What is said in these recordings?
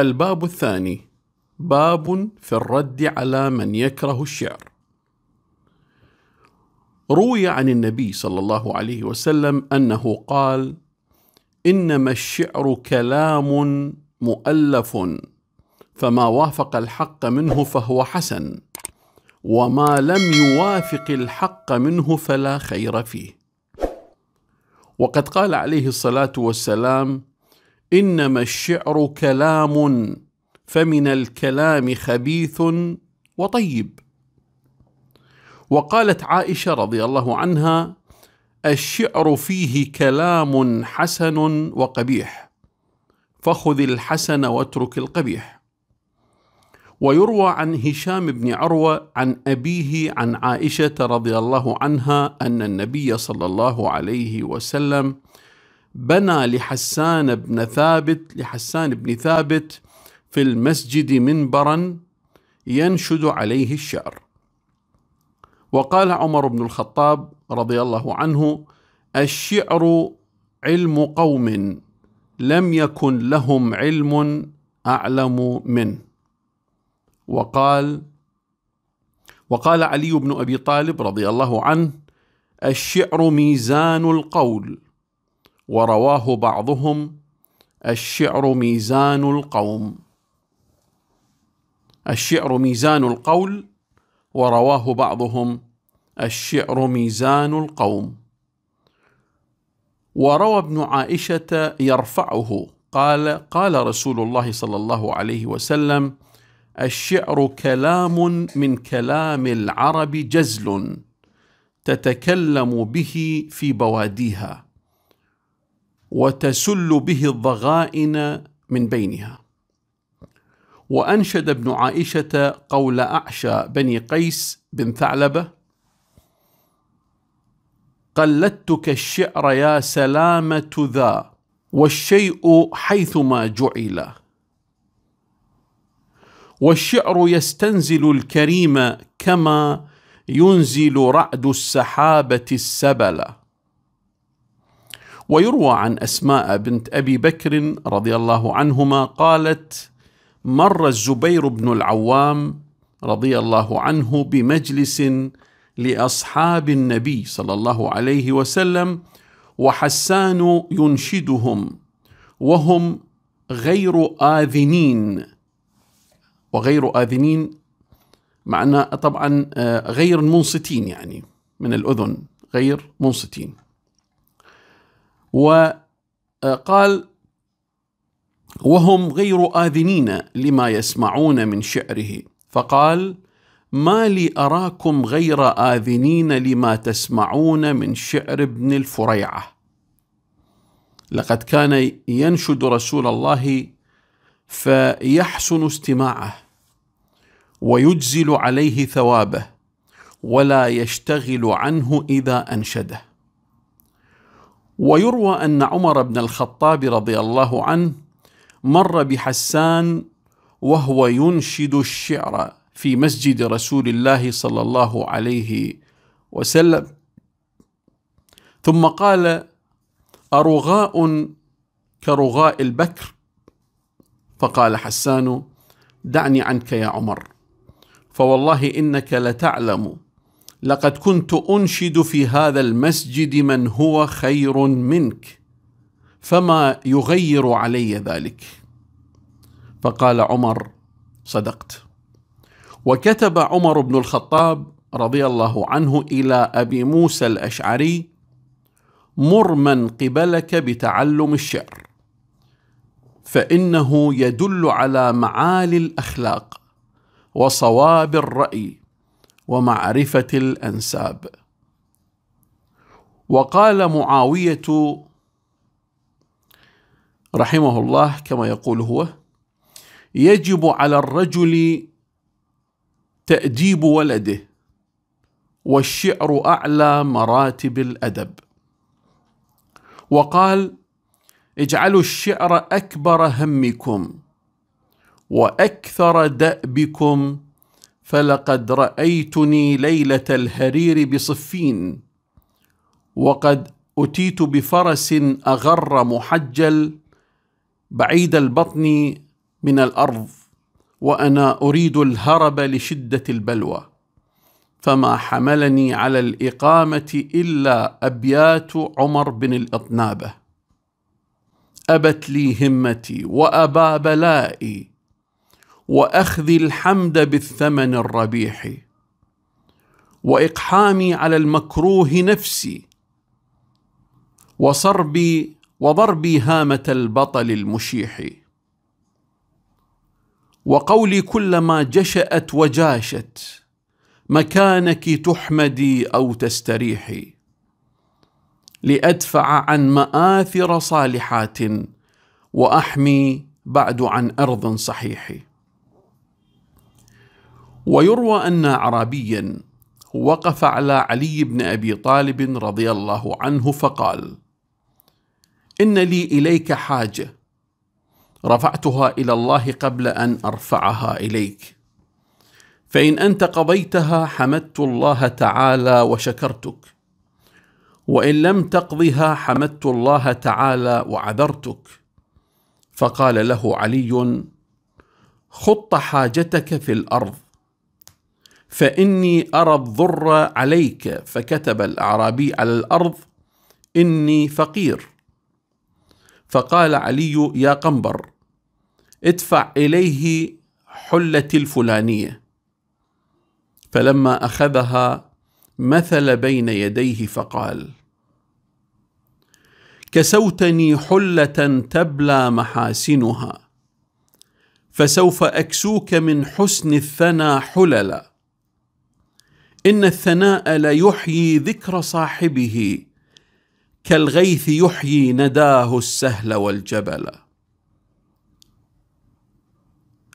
الباب الثاني باب في الرد على من يكره الشعر روي عن النبي صلى الله عليه وسلم انه قال انما الشعر كلام مؤلف فما وافق الحق منه فهو حسن وما لم يوافق الحق منه فلا خير فيه وقد قال عليه الصلاه والسلام انما الشعر كلام فمن الكلام خبيث وطيب وقالت عائشه رضي الله عنها الشعر فيه كلام حسن وقبيح فخذ الحسن واترك القبيح ويروى عن هشام بن عروه عن ابيه عن عائشه رضي الله عنها ان النبي صلى الله عليه وسلم بنى لحسان بن ثابت لحسان بن ثابت في المسجد منبرا ينشد عليه الشعر وقال عمر بن الخطاب رضي الله عنه الشعر علم قوم لم يكن لهم علم اعلم منه وقال وقال علي بن ابي طالب رضي الله عنه الشعر ميزان القول ورواه بعضهم الشعر ميزان القوم الشعر ميزان القول ورواه بعضهم الشعر ميزان القوم وروى ابن عائشه يرفعه قال قال رسول الله صلى الله عليه وسلم الشعر كلام من كلام العرب جزل تتكلم به في بواديها وتسل به الضغائن من بينها وأنشد ابن عائشة قول أعشى بني قيس بن ثعلبة قلدتك الشعر يا سلامة ذا والشيء حيثما جعل والشعر يستنزل الكريم كما ينزل رعد السحابة السبله ويروى عن أسماء بنت أبي بكر رضي الله عنهما قالت مر الزبير بن العوام رضي الله عنه بمجلس لأصحاب النبي صلى الله عليه وسلم وحسان ينشدهم وهم غير آذنين وغير آذنين معنى طبعا آه، غير منصتين يعني من الأذن غير منصتين وقال آه، وهم غير آذنين لما يسمعون من شعره فقال ما لي أراكم غير آذنين لما تسمعون من شعر ابن الفريعة لقد كان ينشد رسول الله فيحسن استماعه ويجزل عليه ثوابه ولا يشتغل عنه إذا أنشده ويروى أن عمر بن الخطاب رضي الله عنه مر بحسان وهو ينشد الشعر في مسجد رسول الله صلى الله عليه وسلم ثم قال أرغاء كرغاء البكر فقال حسان دعني عنك يا عمر فوالله إنك لتعلم لقد كنت انشد في هذا المسجد من هو خير منك فما يغير علي ذلك فقال عمر صدقت وكتب عمر بن الخطاب رضي الله عنه الى ابي موسى الاشعري مر من قبلك بتعلم الشعر فانه يدل على معالي الاخلاق وصواب الراي ومعرفة الأنساب وقال معاوية رحمه الله كما يقول هو يجب على الرجل تأديب ولده والشعر أعلى مراتب الأدب وقال اجعلوا الشعر أكبر همكم وأكثر دأبكم فلقد رايتني ليله الهرير بصفين وقد اتيت بفرس اغر محجل بعيد البطن من الارض وانا اريد الهرب لشده البلوى فما حملني على الاقامه الا ابيات عمر بن الاطنابه ابت لي همتي وابى بلائي واخذي الحمد بالثمن الربيح واقحامي على المكروه نفسي وصربي وضربي هامه البطل المشيح وقولي كلما جشات وجاشت مكانك تحمدي او تستريحي لادفع عن ماثر صالحات واحمي بعد عن ارض صحيحي ويروى أن أعرابيا وقف على علي بن أبي طالب رضي الله عنه فقال: إن لي إليك حاجة رفعتها إلى الله قبل أن أرفعها إليك فإن أنت قضيتها حمدت الله تعالى وشكرتك وإن لم تقضها حمدت الله تعالى وعذرتك فقال له علي خط حاجتك في الأرض فاني ارى الضر عليك فكتب الاعرابي على الارض اني فقير فقال علي يا قنبر ادفع اليه حلتي الفلانيه فلما اخذها مثل بين يديه فقال كسوتني حله تبلى محاسنها فسوف اكسوك من حسن الثنى حللا ان الثناء ليحيي ذكر صاحبه كالغيث يحيي نداه السهل والجبل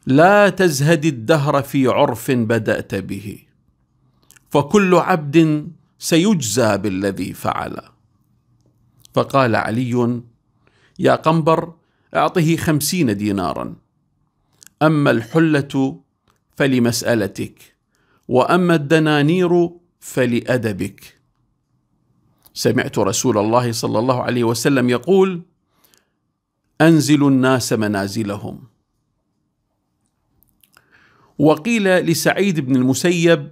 لا تزهد الدهر في عرف بدات به فكل عبد سيجزى بالذي فعل فقال علي يا قنبر اعطه خمسين دينارا اما الحله فلمسالتك واما الدنانير فلادبك سمعت رسول الله صلى الله عليه وسلم يقول انزل الناس منازلهم وقيل لسعيد بن المسيب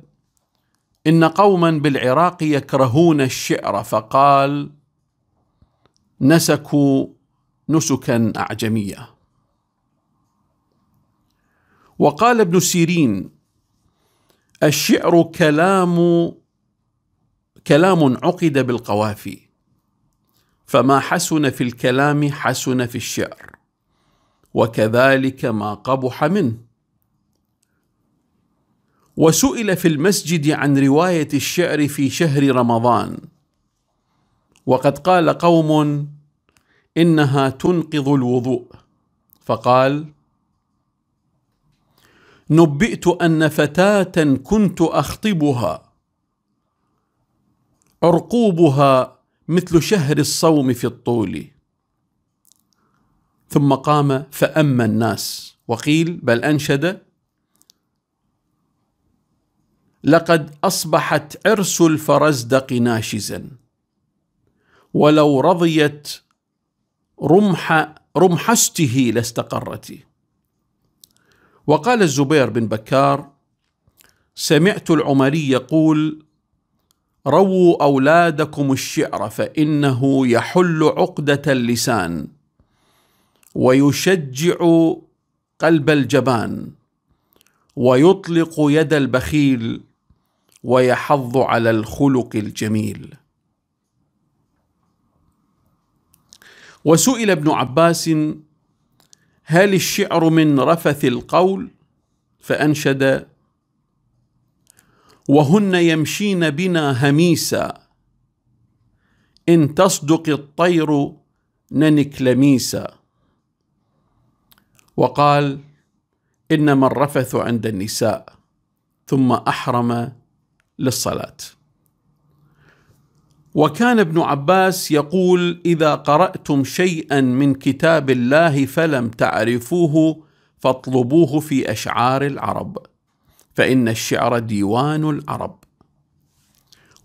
ان قوما بالعراق يكرهون الشعر فقال نسكوا نسكا اعجميه وقال ابن سيرين الشعر كلام كلام عقد بالقوافي فما حسن في الكلام حسن في الشعر وكذلك ما قبح منه وسئل في المسجد عن روايه الشعر في شهر رمضان وقد قال قوم انها تنقض الوضوء فقال نبئت ان فتاه كنت اخطبها عرقوبها مثل شهر الصوم في الطول ثم قام فاما الناس وقيل بل انشد لقد اصبحت عرس الفرزدق ناشزا ولو رضيت رمح رمحسته لاستقرت وقال الزبير بن بكار سمعت العمري يقول رووا اولادكم الشعر فانه يحل عقده اللسان ويشجع قلب الجبان ويطلق يد البخيل ويحض على الخلق الجميل وسئل ابن عباس هل الشعر من رفث القول فانشد وهن يمشين بنا هميسا ان تصدق الطير ننك لميسا وقال انما الرفث عند النساء ثم احرم للصلاه وكان ابن عباس يقول اذا قراتم شيئا من كتاب الله فلم تعرفوه فاطلبوه في اشعار العرب فان الشعر ديوان العرب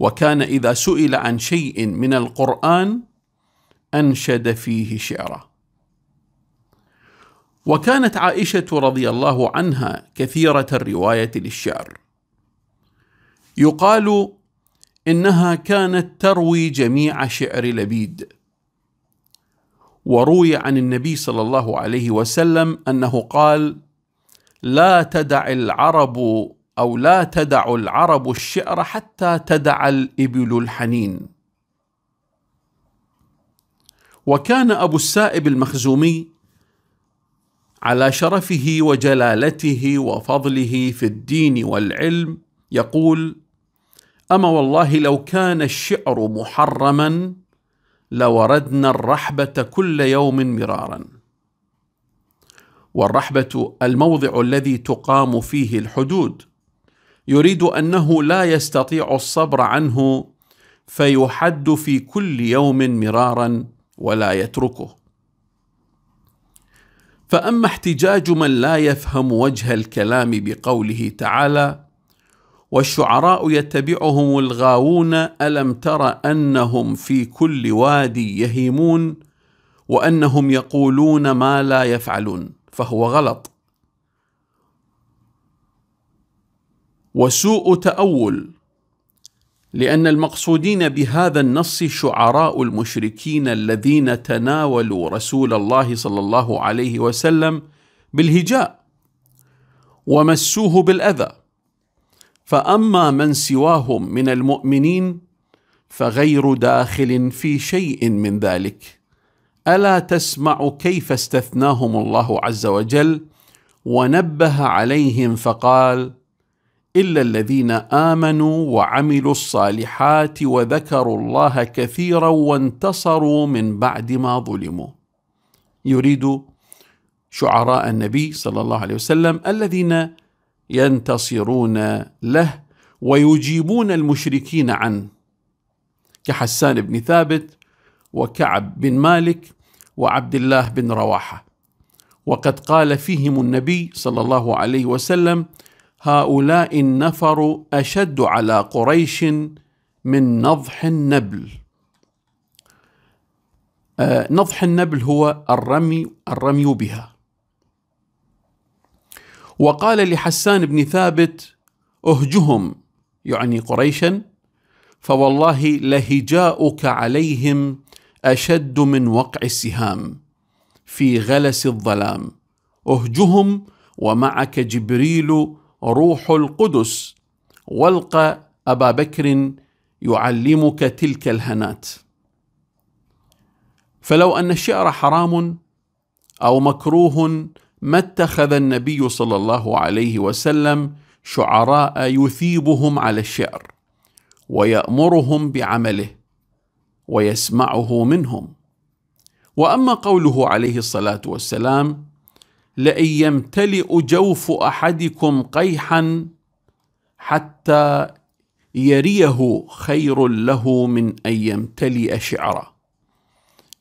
وكان اذا سئل عن شيء من القران انشد فيه شعره وكانت عائشه رضي الله عنها كثيره الروايه للشعر يقال انها كانت تروي جميع شعر لبيد وروي عن النبي صلى الله عليه وسلم انه قال لا تدع العرب او لا تدع العرب الشعر حتى تدع الابل الحنين وكان ابو السائب المخزومي على شرفه وجلالته وفضله في الدين والعلم يقول اما والله لو كان الشعر محرما لوردنا الرحبه كل يوم مرارا والرحبه الموضع الذي تقام فيه الحدود يريد انه لا يستطيع الصبر عنه فيحد في كل يوم مرارا ولا يتركه فاما احتجاج من لا يفهم وجه الكلام بقوله تعالى والشعراء يتبعهم الغاوون الم تر انهم في كل وادي يهيمون وانهم يقولون ما لا يفعلون فهو غلط وسوء تاول لان المقصودين بهذا النص شعراء المشركين الذين تناولوا رسول الله صلى الله عليه وسلم بالهجاء ومسوه بالاذى فاما من سواهم من المؤمنين فغير داخل في شيء من ذلك الا تسمع كيف استثناهم الله عز وجل ونبه عليهم فقال الا الذين امنوا وعملوا الصالحات وذكروا الله كثيرا وانتصروا من بعد ما ظلموا يريد شعراء النبي صلى الله عليه وسلم الذين ينتصرون له ويجيبون المشركين عنه كحسان بن ثابت وكعب بن مالك وعبد الله بن رواحه وقد قال فيهم النبي صلى الله عليه وسلم هؤلاء النفر اشد على قريش من نضح النبل آه، نضح النبل هو الرمي الرمي بها وقال لحسان بن ثابت اهجهم يعني قريشا فوالله لهجاؤك عليهم اشد من وقع السهام في غلس الظلام اهجهم ومعك جبريل روح القدس والق ابا بكر يعلمك تلك الهنات فلو ان الشعر حرام او مكروه ما اتخذ النبي صلى الله عليه وسلم شعراء يثيبهم على الشعر ويامرهم بعمله ويسمعه منهم واما قوله عليه الصلاه والسلام لئن يمتلئ جوف احدكم قيحا حتى يريه خير له من ان يمتلئ شعرا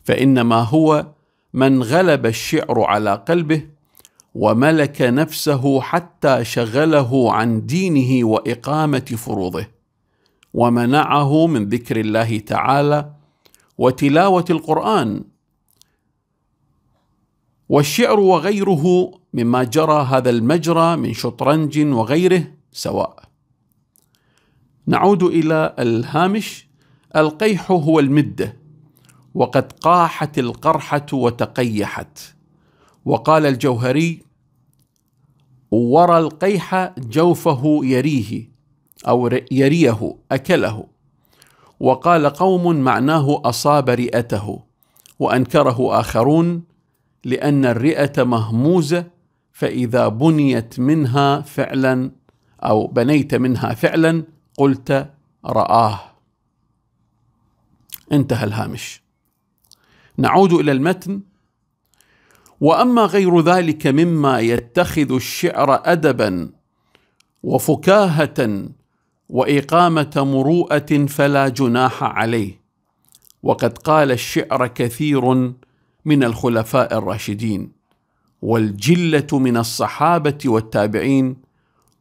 فانما هو من غلب الشعر على قلبه وملك نفسه حتى شغله عن دينه واقامه فروضه ومنعه من ذكر الله تعالى وتلاوه القران والشعر وغيره مما جرى هذا المجرى من شطرنج وغيره سواء نعود الى الهامش القيح هو المده وقد قاحت القرحه وتقيحت وقال الجوهري ورى القيح جوفه يريه أو يريه أكله وقال قوم معناه أصاب رئته وأنكره آخرون لأن الرئة مهموزة فإذا بنيت منها فعلا أو بنيت منها فعلا قلت رآه انتهى الهامش نعود إلى المتن واما غير ذلك مما يتخذ الشعر ادبا وفكاهه واقامه مروءه فلا جناح عليه وقد قال الشعر كثير من الخلفاء الراشدين والجله من الصحابه والتابعين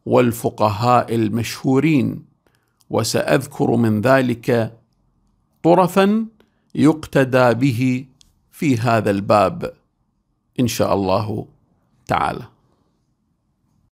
والفقهاء المشهورين وساذكر من ذلك طرفا يقتدى به في هذا الباب ان شاء الله تعالى